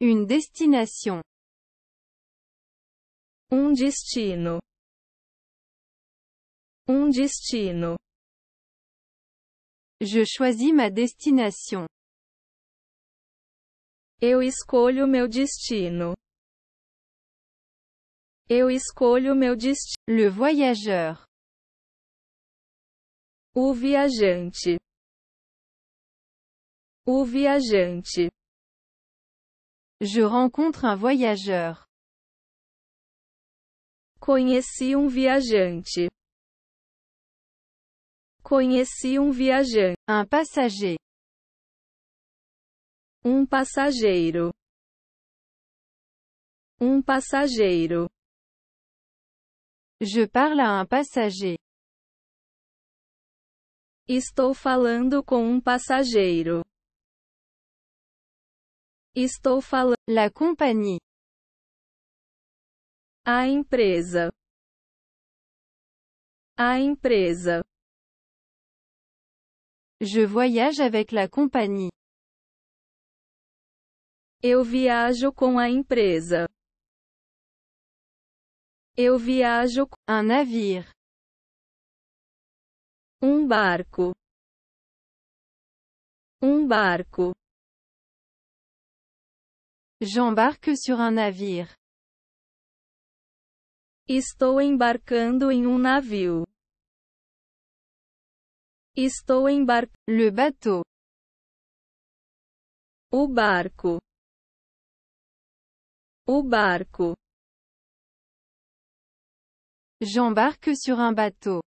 Une destination. Um destino. Um destino. Je choisis ma destination. Eu escolho meu destino. Eu escolho meu destino. Le voyageur. O viajante. O viajante. Je rencontre un voyageur. Conheci um viajante. Conheci um viajante. Un passager. Um passageiro. Um passageiro. Je parle a un passager. Estou falando com um passageiro. Estou falando. La compagnie. A empresa. A empresa. Je voyage avec la compagnie. Eu viajo com a empresa. Eu viajo com um navire. Um barco. Um barco. J'embarque sur un navire. Estou embarcando em um navio. Estou embarcando. Le bateau. O barco. O barco. J'embarque sur un bateau.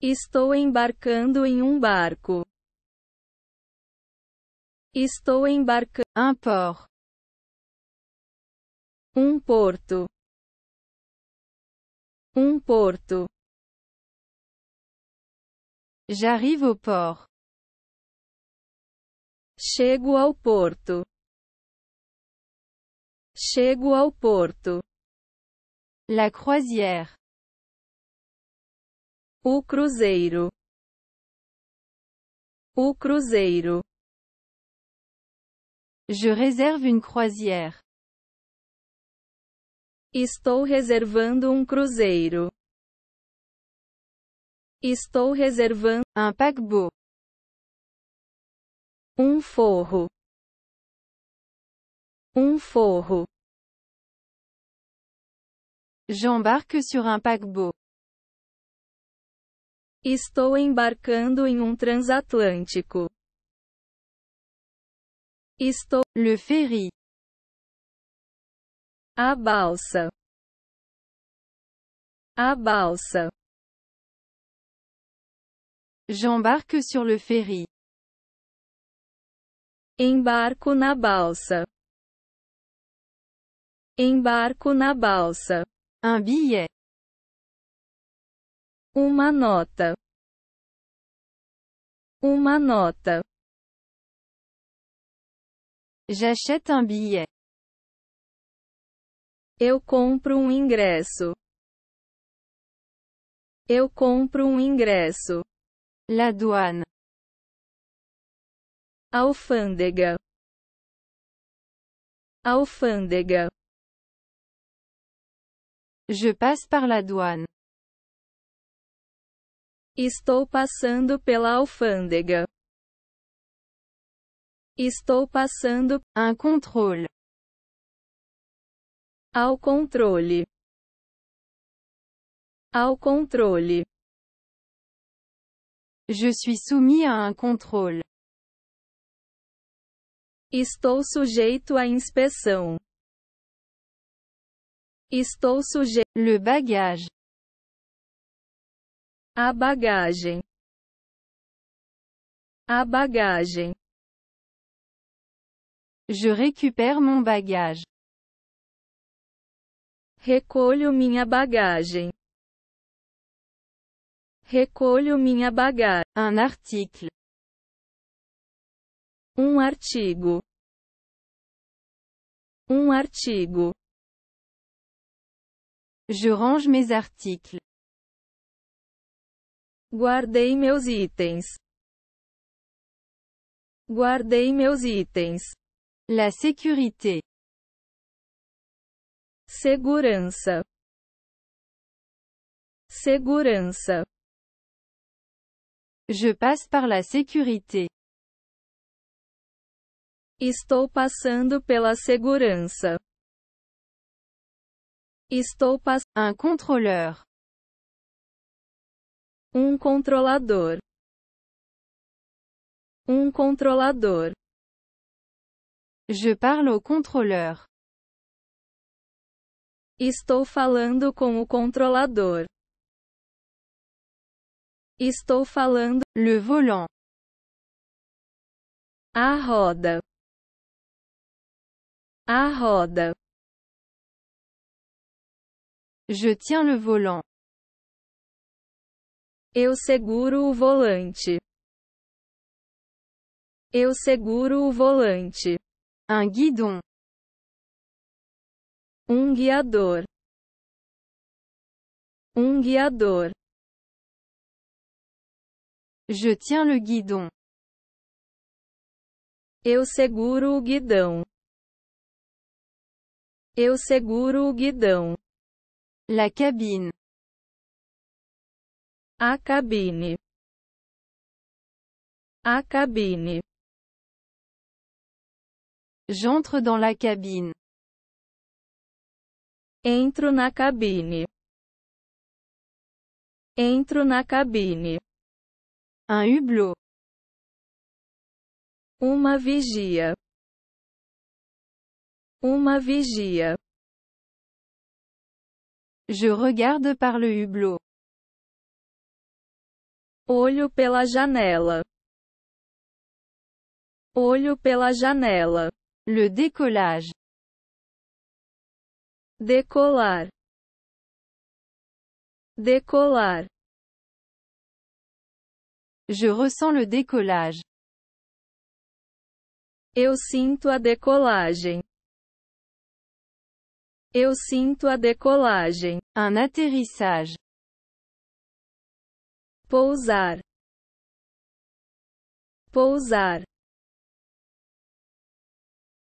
Estou embarcando em um barco. Estou embarcando. Un port. Um porto. Um porto. J'arrive au port. Chego ao porto. Chego ao porto. La croisière. O cruzeiro. O cruzeiro. Je réserve une croisière. Estou reservando um cruzeiro. Estou reservando um paquebot, um forro. Um forro. J'embarque sur un paquebot. Estou embarcando em um transatlântico. Isto, le ferry. A balsa. A balsa. J'embarque sur le ferry. Embarco na balsa. Embarco na balsa. Un billet. Uma nota. Uma nota. J'achète un billet. Eu compro um ingresso. Eu compro um ingresso. La douane. Alfândega. Alfândega. Je passe par la douane. Estou passando pela alfândega. Estou passando un controle. ao controle ao controle Je suis soumis à un contrôle Estou sujeito à inspeção Estou sujeito le bagage a bagagem a bagagem Je récupère mon bagage. Recolho minha bagagem. Recolho minha bagagem. Un article. Um artigo. Um artigo. Je range mes articles. Guardei meus itens. Guardei meus itens. La sécurité. Segurança. Segurança. Je passe par la sécurité. Estou passando pela segurança. Estou passando Un contrôleur. Um controlador. Un um controlador. Je parle au contrôleur. Estou falando com o controlador. Estou falando le volant. A roda. A roda. Je tiens le volant. Eu seguro o volante. Eu seguro o volante. Un guidon. Um guiador. Um guiador. Je tiens le guidon. Eu seguro o guidão. Eu seguro o guidão. La cabine. A cabine. A cabine. J'entre dans la cabine. Entro na cabine. Entro na cabine. Un hublot. Uma vigia. Uma vigia. Je regarde par le hublot. Olho pela janela. Olho pela janela. Le décollage. Décollar. Décollar. Je ressens le décollage. Eu sinto a decolagem. Eu sinto a decolagem. Un atterrissage. Pousar. Pousar.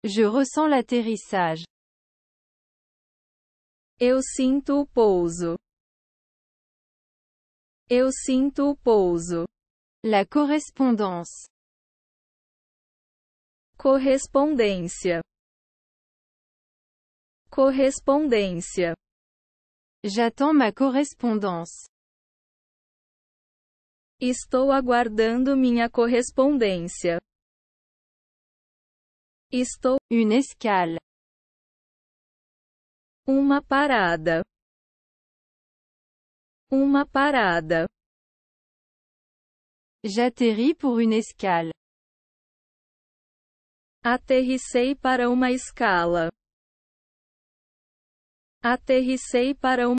Je ressens l'atterrissage. Eu sinto o pouso. Eu sinto o pouso. La correspondance. Correspondência. Correspondência. J'attends ma correspondance. Estou aguardando minha correspondência. Estou, une escala. Uma parada. Uma parada. J'atterris pour une escale. Aterrissei para uma escala. Aterrissei para uma